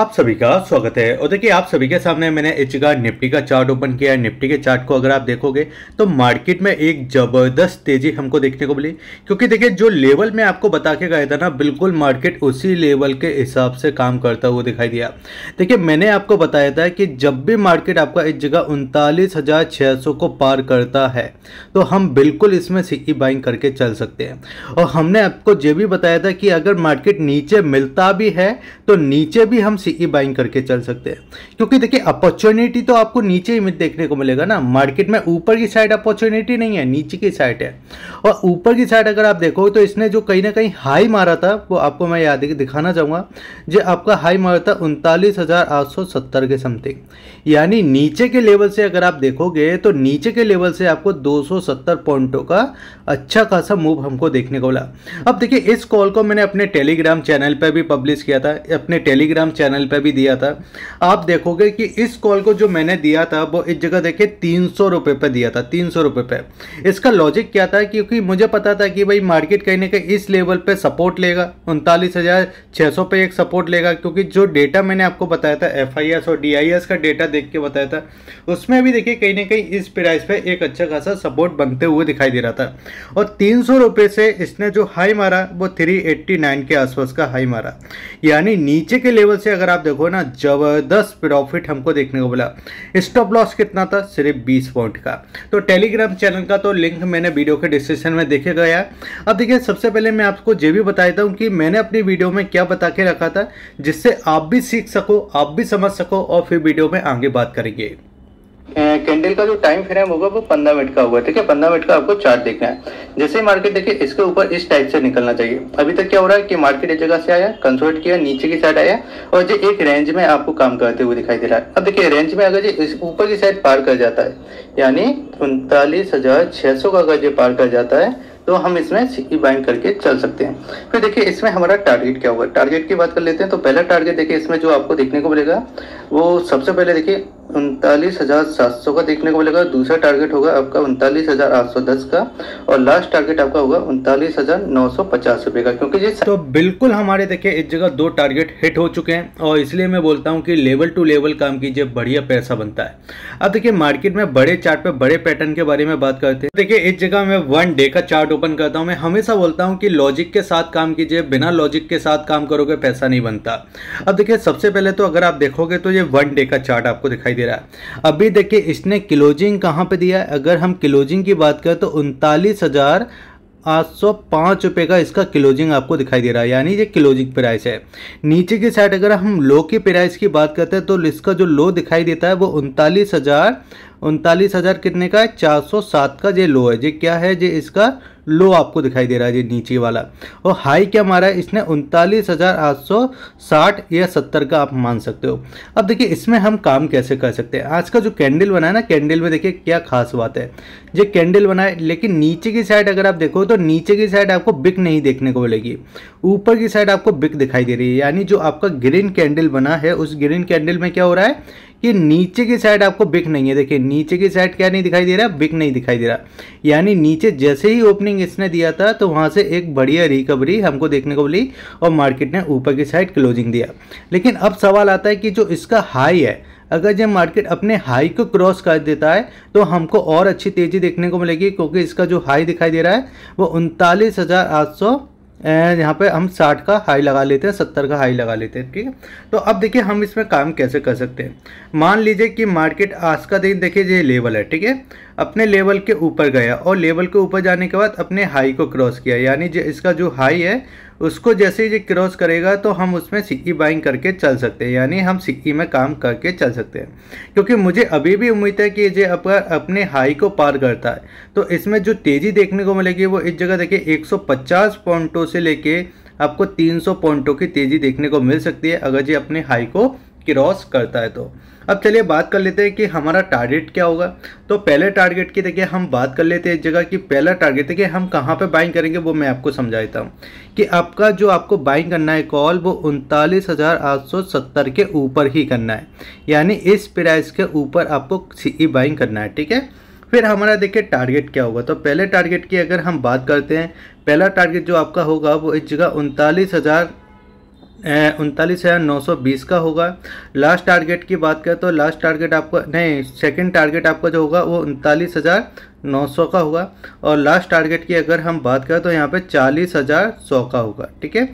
आप सभी का स्वागत है और देखिए आप सभी के सामने मैंने एच का निफ्टी का चार्ट ओपन किया है निफ्टी के चार्ट को अगर आप देखोगे तो मार्केट में एक ज़बरदस्त तेज़ी हमको देखने को मिली क्योंकि देखिए जो लेवल मैं आपको बता के गया था ना बिल्कुल मार्केट उसी लेवल के हिसाब से काम करता हुआ दिखाई दिया देखिए मैंने आपको बताया था कि जब भी मार्केट आपका एक जगह उनतालीस को पार करता है तो हम बिल्कुल इसमें सिक्की बाइंग करके चल सकते हैं और हमने आपको ये भी बताया था कि अगर मार्केट नीचे मिलता भी है तो नीचे भी हम से ही बाइंग करके चल सकते हैं क्योंकि देखिए अपॉर्चुनिटी तो आपको नीचे ही देखने को मिलेगा ना मार्केट में ऊपर की साइड अपॉर्चुनिटी नहीं है नीचे की साइड है और ऊपर की साइड अगर आप देखो तो इसने जो कहीं ना कहीं हाई मारा था वो आपको मैं याद दिखाना चाहूँगा जो आपका हाई मारा था उनतालीस के समथिंग यानी नीचे के लेवल से अगर आप देखोगे तो नीचे के लेवल से आपको दो पॉइंटों का अच्छा खासा मूव हमको देखने को मिला अब देखिए इस कॉल को मैंने अपने टेलीग्राम चैनल पर भी पब्लिश किया था अपने टेलीग्राम चैनल पर भी दिया था आप देखोगे कि इस कॉल को जो मैंने दिया था वो इस जगह देखिए तीन सौ रुपये पर दिया था तीन सौ रुपये पर इसका लॉजिक क्या था क्योंकि मुझे पता था कि भाई मार्केट कहीं ना कहीं इस लेवल पर सपोर्ट लेगा उनतालीस हज़ार छः सौ पर एक सपोर्ट लेगा क्योंकि जो डेटा मैंने आपको बताया था एफ और डी का डेटा देख के बताया था उसमें भी देखिए कहीं ना कहीं इस प्राइस पर एक अच्छा खासा सपोर्ट बनते हुए दिखाई दे रहा था और तीन सौ से इसने जो हाई मारा वो थ्री के आसपास का हाई मारा यानी नीचे के लेवल से अगर आप देखो ना जबरदस्त प्रॉफिट हमको देखने को मिला स्टॉप लॉस कितना था सिर्फ बीस पॉइंट का तो टेलीग्राम चैनल का तो लिंक मैंने वीडियो के डिस्क्रिप्शन में देखे गया अब देखिए सबसे पहले मैं आपको ये भी बता देता हूँ कि मैंने अपनी वीडियो में क्या बता के रखा था जिससे आप भी सीख सको आप भी समझ सको और फिर वीडियो में आगे बात करेंगे कैंडल का जो टाइम फ्रेम होगा वो पंद्रह मिनट का होगा ठीक है पंद्रह मिनट का आपको चार्ट देखना है जैसे मार्केट देखिए इसके ऊपर इस टाइप से निकलना चाहिए अभी तक क्या हो रहा है कि मार्केट एक जगह से आया कंसोल्ट किया नीचे की साइड आया और जो एक रेंज में आपको काम करते हुए दिखाई दे रहा है अब देखिए रेंज में अगर जो ऊपर की साइड पार कर जाता है यानी उनतालीस का अगर जो पार कर जाता है तो हम इसमें बाइंग e करके चल सकते हैं फिर देखिए इसमें हमारा टारगेट क्या होगा टारगेट की बात कर लेते हैं तो पहला टारगेट देखिए इसमें जो आपको देखने को मिलेगा वो सबसे पहले देखिए उनतालीस हज़ार सात सौ का देखने को मिलेगा दूसरा टारगेट होगा आपका उनतालीस हज़ार आठ सौ दस का और लास्ट टारगेट आपका होगा उनतालीस हज़ार नौ सौ पचास रुपये का क्योंकि जिस तो बिल्कुल हमारे देखिए इस जगह दो टारगेट हिट हो चुके हैं और इसलिए मैं बोलता हूँ कि लेवल टू लेवल काम कीजिए बढ़िया पैसा बनता है अब देखिए मार्केट में बड़े चार्ट पे बड़े पैटर्न के बारे में बात करते हैं देखिए इस जगह मैं वन डे का चार्ट ओपन करता हूँ मैं हमेशा बोलता हूँ कि लॉजिक के साथ काम कीजिए बिना लॉजिक के साथ काम करोगे पैसा नहीं बनता अब देखिये सबसे पहले तो अगर आप देखोगे तो ये वन डे का चार्ट आपको दिखाई दे रहा है अभी देखिए इसने क्लोजिंग कहाँ पे दिया है अगर हम क्लोजिंग की बात करें तो उनतालीस हज़ार आठ सौ पाँच रुपये का इसका क्लोजिंग आपको दिखाई दे रहा है यानी ये क्लोजिंग प्राइस है नीचे की साइड अगर हम लो की प्राइस की बात करते हैं तो इसका जो लो दिखाई देता है वो उनतालीस हज़ार उनतालीस हज़ार कितने का है चार सौ सात का ये लो है ये क्या है ये इसका लो आपको दिखाई दे रहा है जी नीचे वाला और हाई क्या मारा है इसने उनतालीस हज़ार आठ सौ साठ या सत्तर का आप मान सकते हो अब देखिए इसमें हम काम कैसे कर सकते हैं आज का जो कैंडल बना है ना कैंडल में देखिए क्या खास बात है ये कैंडल बना है लेकिन नीचे की साइड अगर आप देखो तो नीचे की साइड आपको बिक नहीं देखने को मिलेगी ऊपर की साइड आपको बिक दिखाई दे रही है यानी जो आपका ग्रीन कैंडल बना है उस ग्रीन कैंडल में क्या हो रहा है ये नीचे की साइड आपको बिक नहीं है देखिए नीचे की साइड क्या नहीं दिखाई दे रहा बिक नहीं दिखाई दे रहा यानी नीचे जैसे ही ओपनिंग इसने दिया था तो वहाँ से एक बढ़िया रिकवरी हमको देखने को मिली और मार्केट ने ऊपर की साइड क्लोजिंग दिया लेकिन अब सवाल आता है कि जो इसका हाई है अगर जब मार्केट अपने हाई को क्रॉस कर देता है तो हमको और अच्छी तेज़ी देखने को मिलेगी क्योंकि इसका जो हाई दिखाई दे रहा है वो उनतालीस हज़ार आठ सौ एंड यहाँ पे हम साठ का हाई लगा लेते हैं सत्तर का हाई लगा लेते हैं ठीक है तो अब देखिए हम इसमें काम कैसे कर सकते हैं मान लीजिए कि मार्केट आज का दिन देखिए ये लेवल है ठीक है अपने लेवल के ऊपर गया और लेवल के ऊपर जाने के बाद अपने हाई को क्रॉस किया यानी जो इसका जो हाई है उसको जैसे ये क्रॉस करेगा तो हम उसमें सिक्की बाइंग करके चल सकते हैं यानी हम सिक्की में काम करके चल सकते हैं क्योंकि मुझे अभी भी उम्मीद है कि ये अगर अपने हाई को पार करता है तो इसमें जो तेज़ी देखने को मिलेगी वो इस जगह देखिए 150 पॉइंटों से लेके आपको 300 पॉइंटों की तेज़ी देखने को मिल सकती है अगर ये अपने हाई को क्रॉस करता है तो अब चलिए बात कर लेते हैं कि हमारा टारगेट क्या होगा तो पहले टारगेट की देखिए हम बात कर लेते हैं एक जगह कि पहला टारगेट देखिए हम कहाँ पे बाइंग करेंगे वो मैं आपको समझा देता हूँ कि आपका जो आपको बाइंग करना है कॉल वो उनतालीस के ऊपर ही करना है यानी इस प्राइस के ऊपर आपको सी बाइंग करना है ठीक है फिर हमारा देखिए टारगेट क्या होगा तो पहले टारगेट की अगर हम बात करते हैं पहला टारगेट जो आपका होगा वो इस जगह उनतालीस हज़ार उनतालीस हज़ार नौ सौ बीस का होगा लास्ट टारगेट की बात करें तो लास्ट टारगेट आपका नहीं सेकंड टारगेट आपका जो होगा वो उनतालीस हज़ार 900 का होगा और लास्ट टारगेट की अगर हम बात करें तो यहाँ पे चालीस हज़ार सौ का होगा ठीक है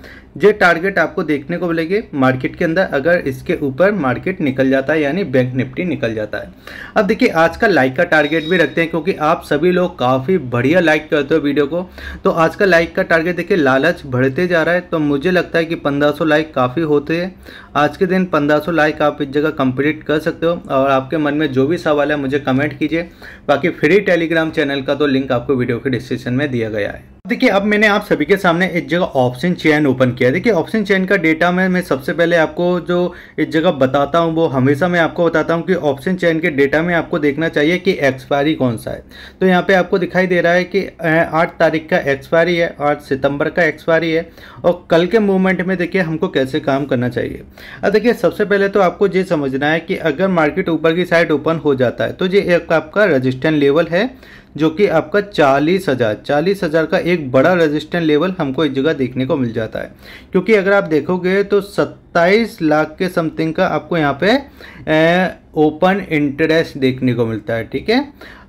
ये टारगेट आपको देखने को मिलेगी मार्केट के अंदर अगर इसके ऊपर मार्केट निकल जाता है यानी बैंक निफ्टी निकल जाता है अब देखिए आज का लाइक का टारगेट भी रखते हैं क्योंकि आप सभी लोग काफ़ी बढ़िया लाइक करते हो वीडियो को तो आज का लाइक का टारगेट देखिए लालच बढ़ते जा रहा है तो मुझे लगता है कि पंद्रह लाइक काफ़ी होते हैं आज के दिन पंद्रह लाइक आप इस जगह कंप्लीट कर सकते हो और आपके मन में जो भी सवाल है मुझे कमेंट कीजिए बाकी फ्री टेलीग्राम टेलीग्राम चैनल का तो लिंक आपको वीडियो के डिस्क्रिप्शन में दिया गया है देखिए अब मैंने आप सभी के सामने एक जगह ऑप्शन चैन ओपन किया देखिए ऑप्शन चैन का डेटा में मैं सबसे पहले आपको जो एक जगह बताता हूँ वो हमेशा मैं आपको बताता हूँ कि ऑप्शन चैन के डेटा में आपको देखना चाहिए कि एक्सपायरी कौन सा है तो यहाँ पे आपको दिखाई दे रहा है कि आठ तारीख का एक्सपायरी है आठ सितंबर का एक्सपायरी है और कल के मूवमेंट में देखिए हमको कैसे काम करना चाहिए अब देखिए सबसे पहले तो आपको ये समझना है कि अगर मार्केट ऊपर की साइड ओपन हो जाता है तो ये एक आपका रजिस्टेंट लेवल है जो कि आपका चालीस हज़ार चालीस हज़ार का एक बड़ा रेजिस्टेंट लेवल हमको इस जगह देखने को मिल जाता है क्योंकि अगर आप देखोगे तो सत्तर सत्ताईस लाख के समथिंग का आपको यहाँ पे ओपन इंटरेस्ट देखने को मिलता है ठीक है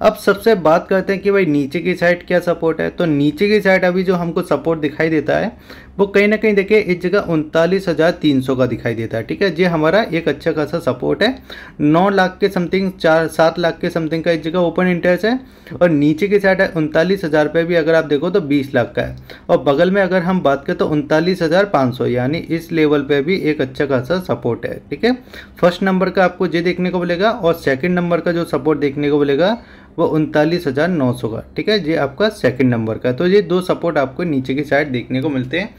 अब सबसे बात करते हैं कि भाई नीचे की साइड क्या सपोर्ट है तो नीचे की साइड अभी जो हमको सपोर्ट दिखाई देता है वो कहीं ना कहीं देखिए इस जगह उनतालीस हज़ार तीन सौ का दिखाई देता है ठीक है ये हमारा एक अच्छा खासा सपोर्ट है नौ लाख के समथिंग चार सात लाख के समथिंग का इस जगह ओपन इंटरेस्ट है और नीचे की साइड है उनतालीस हज़ार पे भी अगर आप देखो तो बीस लाख का है और बगल में अगर हम बात करें तो उनतालीस हज़ार पाँच सौ यानी इस लेवल पर भी एक एक अच्छा खासा सपोर्ट है ठीक है फर्स्ट नंबर का आपको ये देखने को मिलेगा और सेकंड नंबर का जो सपोर्ट देखने को मिलेगा वो उनतालीस हज़ार नौ सौ का ठीक है ये आपका सेकंड नंबर का तो ये दो सपोर्ट आपको नीचे की साइड देखने को मिलते हैं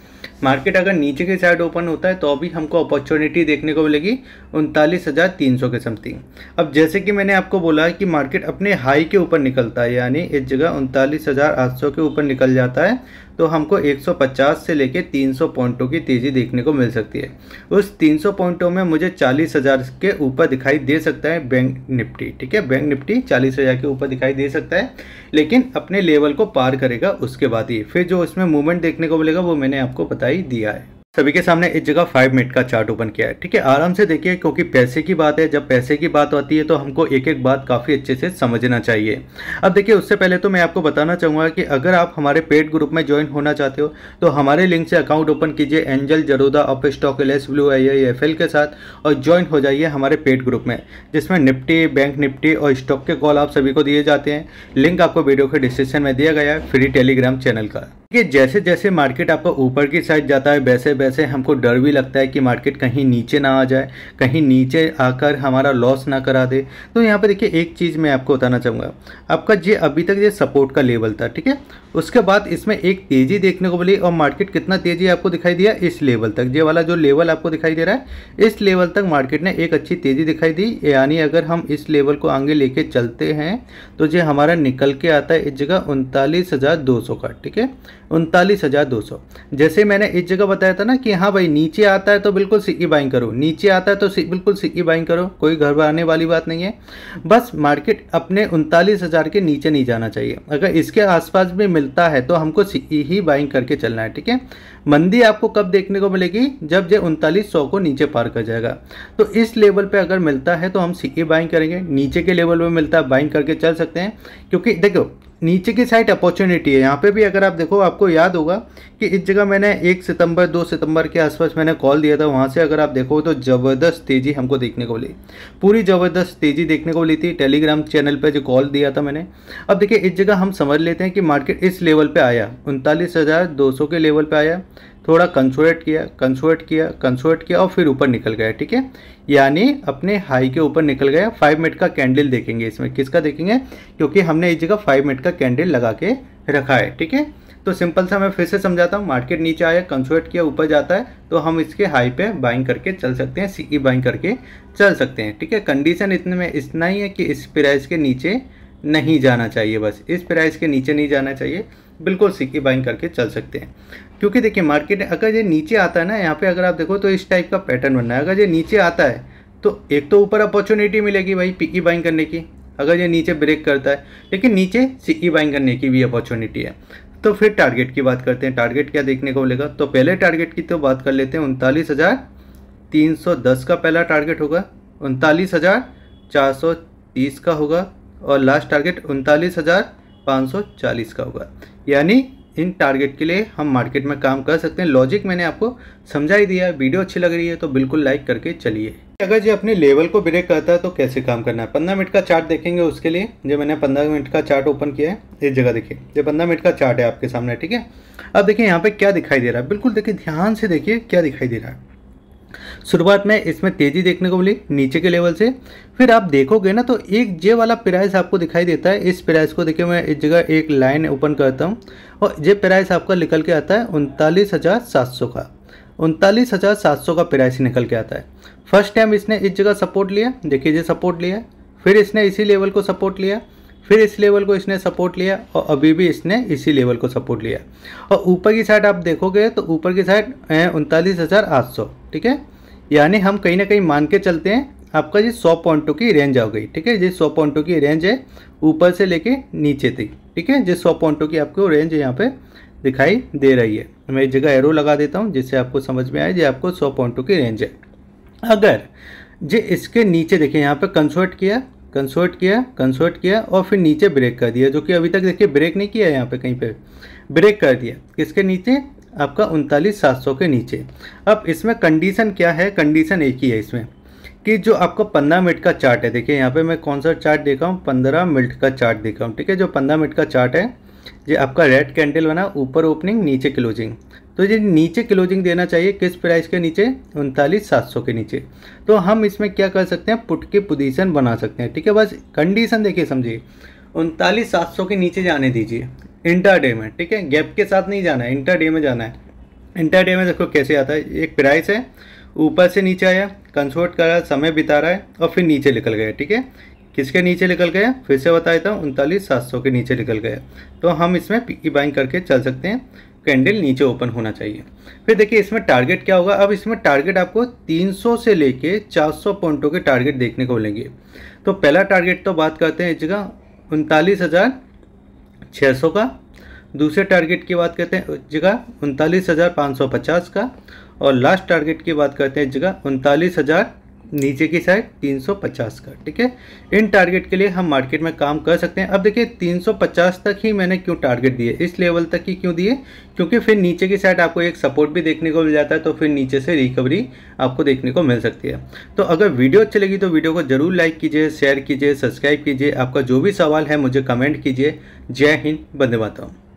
मार्केट अगर नीचे की साइड ओपन होता है तो अभी हमको अपॉर्चुनिटी देखने को मिलेगी उनतालीस हज़ार तीन सौ के समथिंग अब जैसे कि मैंने आपको बोला कि मार्केट अपने हाई के ऊपर निकलता है यानी इस जगह उनतालीस के ऊपर निकल जाता है तो हमको 150 से लेके 300 पॉइंटों की तेज़ी देखने को मिल सकती है उस 300 पॉइंटों में मुझे चालीस हज़ार के ऊपर दिखाई दे सकता है बैंक निफ्टी ठीक है बैंक निफ्टी चालीस हज़ार के ऊपर दिखाई दे सकता है लेकिन अपने लेवल को पार करेगा उसके बाद ही फिर जो उसमें मूवमेंट देखने को मिलेगा वो मैंने आपको बता ही दिया है सभी के सामने इस जगह फाइव मिनट का चार्ट ओपन किया है ठीक है आराम से देखिए क्योंकि पैसे की बात है जब पैसे की बात आती है तो हमको एक एक बात काफ़ी अच्छे से समझना चाहिए अब देखिए उससे पहले तो मैं आपको बताना चाहूंगा कि अगर आप हमारे पेड ग्रुप में ज्वाइन होना चाहते हो तो हमारे लिंक से अकाउंट ओपन कीजिए Angel Zerodha Upstox Alice Blue I I के साथ और ज्वाइन हो जाइए हमारे पेड ग्रुप में जिसमें निफ्टी बैंक निफ्टी और स्टॉक के कॉल आप सभी को दिए जाते हैं लिंक आपको वीडियो के डिस्क्रिप्शन में दिया गया है फ्री टेलीग्राम चैनल का देखिए जैसे जैसे मार्केट आपका ऊपर की साइड जाता है वैसे वैसे वजह से हमको डर भी लगता है कि मार्केट कहीं नीचे ना आ जाए कहीं नीचे आकर हमारा लॉस ना करा दे तो यहाँ पर देखिए एक चीज़ मैं आपको बताना चाहूँगा आपका ये अभी तक ये सपोर्ट का लेवल था ठीक है उसके बाद इसमें एक तेज़ी देखने को मिली और मार्केट कितना तेज़ी आपको दिखाई दिया इस लेवल तक ये वाला जो लेवल आपको दिखाई दे रहा है इस लेवल तक मार्केट ने एक अच्छी तेज़ी दिखाई दी यानी अगर हम इस लेवल को आगे लेके चलते हैं तो ये हमारा निकल के आता है इस जगह उनतालीस का ठीक है उनतालीस जैसे मैंने इस जगह बताया था ना कि हाँ भाई नीचे आता है तो बिल्कुल सिक्की बाइंग करो नीचे आता है तो बिल्कुल सिक्की बाइंग करो कोई घबराने वाली बात नहीं है बस मार्केट अपने उनतालीस हज़ार के नीचे नहीं जाना चाहिए अगर इसके आसपास भी मिलता है तो हमको सिक्की ही बाइंग करके चलना है ठीक है मंदी आपको कब देखने को मिलेगी जब ये उनतालीस को नीचे पार कर जाएगा तो इस लेवल पर अगर मिलता है तो हम सिक्की बाइंग करेंगे नीचे के लेवल पे मिलता है बाइंग करके चल सकते हैं क्योंकि देखो नीचे की साइड अपॉर्चुनिटी है यहाँ पे भी अगर आप देखो आपको याद होगा कि इस जगह मैंने एक सितंबर दो सितंबर के आसपास मैंने कॉल दिया था वहाँ से अगर आप देखो तो ज़बरदस्त तेज़ी हमको देखने को मिली पूरी ज़बरदस्त तेज़ी देखने को मिली थी टेलीग्राम चैनल पर जो कॉल दिया था मैंने अब देखिए इस जगह हम समझ लेते हैं कि मार्केट इस लेवल पर आया उनतालीस के लेवल पर आया थोड़ा कंसोलेट किया कंसोलेट किया कंसोलेट किया और फिर ऊपर निकल गया ठीक है यानी अपने हाई के ऊपर निकल गया फाइव मिनट का कैंडल देखेंगे इसमें किसका देखेंगे क्योंकि हमने इस जगह फाइव मिनट का कैंडल लगा के रखा है ठीक है तो सिंपल सा मैं फिर से समझाता हूँ मार्केट नीचे आया कंसोलेट किया ऊपर जाता है तो हम इसके हाई पे बाइंग करके चल सकते हैं सीई बाइंग करके चल सकते हैं ठीक है कंडीशन इतने में इतना ही है कि इस प्राइस के नीचे नहीं जाना चाहिए बस इस प्राइस के नीचे नहीं जाना चाहिए बिल्कुल सीखी बाइंग करके चल सकते हैं क्योंकि देखिए मार्केट अगर ये नीचे आता है ना यहाँ पे अगर आप देखो तो इस टाइप का पैटर्न बनना है अगर ये नीचे आता है तो एक तो ऊपर अपॉर्चुनिटी मिलेगी भाई पिकी बाइंग करने की अगर ये नीचे ब्रेक करता है लेकिन नीचे सिक्की बाइंग करने की भी अपॉर्चुनिटी है तो फिर टारगेट की बात करते हैं टारगेट क्या देखने को मिलेगा तो पहले टारगेट की तो बात कर लेते हैं उनतालीस हज़ार तीन सौ दस का पहला टारगेट होगा उनतालीस हज़ार चार सौ तीस का होगा और लास्ट टारगेट उनतालीस हज़ार 540 का होगा यानी इन टारगेट के लिए हम मार्केट में काम कर सकते हैं लॉजिक मैंने आपको समझा ही दिया वीडियो अच्छी लग रही है तो बिल्कुल लाइक करके चलिए अगर ये अपने लेवल को ब्रेक करता है तो कैसे काम करना है पंद्रह मिनट का चार्ट देखेंगे उसके लिए जो मैंने पंद्रह मिनट का चार्ट ओपन किया है इस जगह देखिए ये पंद्रह मिनट का चार्ट है आपके सामने ठीक है अब देखिए यहाँ पे क्या दिखाई दे रहा है बिल्कुल देखिए ध्यान से देखिए क्या दिखाई दे रहा है शुरुआत में इसमें तेज़ी देखने को मिली नीचे के लेवल से फिर आप देखोगे ना तो एक जे वाला प्राइस आपको दिखाई देता है इस प्राइस को देखिए मैं इस जगह एक लाइन ओपन करता हूँ और ये प्राइस आपका निकल के आता है उनतालीस हज़ार सात सौ का उनतालीस हज़ार सात सौ का प्राइस निकल के आता है फर्स्ट टाइम इसने इस जगह सपोर्ट लिया देखिए ये सपोर्ट लिया फिर इसने इसी लेवल को सपोर्ट लिया फिर इस लेवल को इसने सपोर्ट लिया और अभी भी इसने इसी लेवल को सपोर्ट लिया और ऊपर की साइड आप देखोगे तो ऊपर की साइड उनतालीस हज़ार आठ सौ ठीक है यानी हम कहीं ना कहीं मान के चलते हैं आपका ये सौ पॉइंटों की रेंज आ गई ठीक है ये सौ पॉइंटों की रेंज है ऊपर से लेके नीचे तक ठीक है ये सौ पॉइंटों की आपको रेंज यहाँ पे दिखाई दे रही है मैं एक जगह एरो लगा देता हूँ जिससे आपको समझ में आए ये आपको सौ पॉइंटों की रेंज है अगर जे इसके नीचे देखिए यहाँ पे कंसोर्ट किया कंसोर्ट किया कंसोर्ट किया और फिर नीचे ब्रेक कर दिया जो कि अभी तक देखिए ब्रेक नहीं किया है यहाँ पे कहीं पर ब्रेक कर दिया किसके नीचे आपका उनतालीस सात सौ के नीचे अब इसमें कंडीशन क्या है कंडीशन एक ही है इसमें कि जो आपको पंद्रह मिनट का चार्ट है देखिए यहाँ पे मैं कौन सा चार्ट देखा हूँ पंद्रह मिनट का चार्ट देखा हूँ ठीक है जो पंद्रह मिनट का चार्ट है ये आपका रेड कैंडल बना ऊपर ओपनिंग नीचे क्लोजिंग तो ये नीचे क्लोजिंग देना चाहिए किस प्राइस के नीचे उनतालीस सात सौ के नीचे तो हम इसमें क्या कर सकते हैं पुट की पोजिशन बना सकते हैं ठीक है बस कंडीशन देखिए समझिए उनतालीस सात सौ के नीचे जाने दीजिए इंटर डे में ठीक है गैप के साथ नहीं जाना है इंटर डे में जाना है इंटर डे में देखो कैसे आता है एक प्राइस है ऊपर से नीचे आया कंसोर्ट कर रहा है समय बिता रहा है और फिर नीचे निकल गया ठीक है किसके नीचे निकल गया फिर से बताया था उनतालीस सात सौ के नीचे निकल गया तो हम इसमें पी बाइंग e करके चल सकते हैं कैंडल नीचे ओपन होना चाहिए फिर देखिए इसमें टारगेट क्या होगा अब इसमें टारगेट आपको 300 से लेके 400 पॉइंटों के टारगेट देखने को मिलेंगे तो पहला टारगेट तो बात करते हैं इस जगह उनतालीस हज़ार 600 का दूसरे टारगेट की बात करते हैं जगह उनतालीस हज़ार पाँच सौ पचास का और लास्ट टारगेट की बात करते हैं जगह उनतालीस हज़ार नीचे की साइड 350 का ठीक है इन टारगेट के लिए हम मार्केट में काम कर सकते हैं अब देखिए 350 तक ही मैंने क्यों टारगेट दिए इस लेवल तक ही क्यों दिए क्योंकि फिर नीचे की साइड आपको एक सपोर्ट भी देखने को मिल जाता है तो फिर नीचे से रिकवरी आपको देखने को मिल सकती है तो अगर वीडियो अच्छी लगी तो वीडियो को जरूर लाइक कीजिए शेयर कीजिए सब्सक्राइब कीजिए आपका जो भी सवाल है मुझे कमेंट कीजिए जय हिंद बंदे मातरम